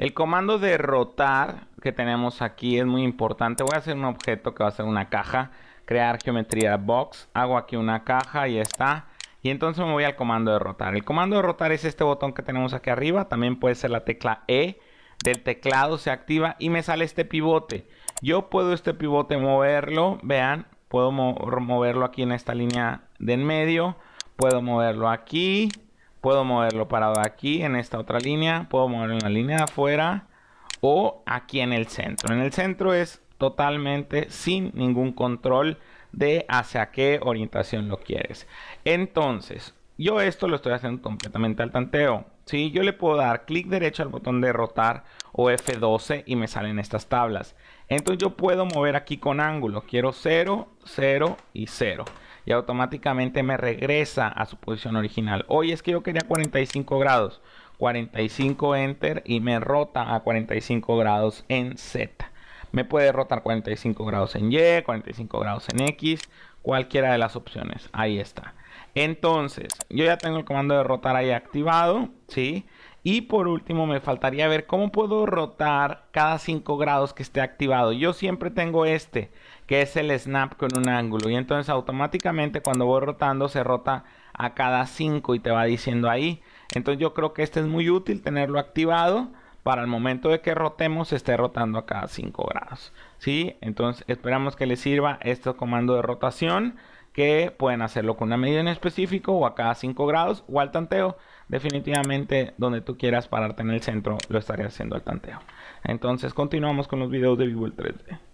El comando de rotar que tenemos aquí es muy importante. Voy a hacer un objeto que va a ser una caja. Crear geometría box. Hago aquí una caja y ya está. Y entonces me voy al comando de rotar. El comando de rotar es este botón que tenemos aquí arriba. También puede ser la tecla E del teclado. Se activa y me sale este pivote. Yo puedo este pivote moverlo. Vean, puedo moverlo aquí en esta línea de en medio. Puedo moverlo aquí Puedo moverlo parado aquí en esta otra línea. Puedo moverlo en la línea de afuera o aquí en el centro. En el centro es totalmente sin ningún control de hacia qué orientación lo quieres. Entonces, yo esto lo estoy haciendo completamente al tanteo. ¿sí? Yo le puedo dar clic derecho al botón de rotar o F12 y me salen estas tablas. Entonces yo puedo mover aquí con ángulo. Quiero 0, 0 y 0 automáticamente me regresa a su posición original. Hoy es que yo quería 45 grados. 45 enter y me rota a 45 grados en Z. Me puede rotar 45 grados en Y, 45 grados en X, cualquiera de las opciones. Ahí está. Entonces, yo ya tengo el comando de rotar ahí activado, ¿sí? Y por último, me faltaría ver cómo puedo rotar cada 5 grados que esté activado. Yo siempre tengo este, que es el snap con un ángulo. Y entonces automáticamente cuando voy rotando se rota a cada 5 y te va diciendo ahí. Entonces yo creo que este es muy útil tenerlo activado para el momento de que rotemos esté rotando a cada 5 grados. ¿Sí? Entonces esperamos que les sirva este comando de rotación que pueden hacerlo con una medida en específico o a cada 5 grados o al tanteo. Definitivamente donde tú quieras pararte en el centro lo estaré haciendo al tanteo. Entonces continuamos con los videos de Vivo el 3D.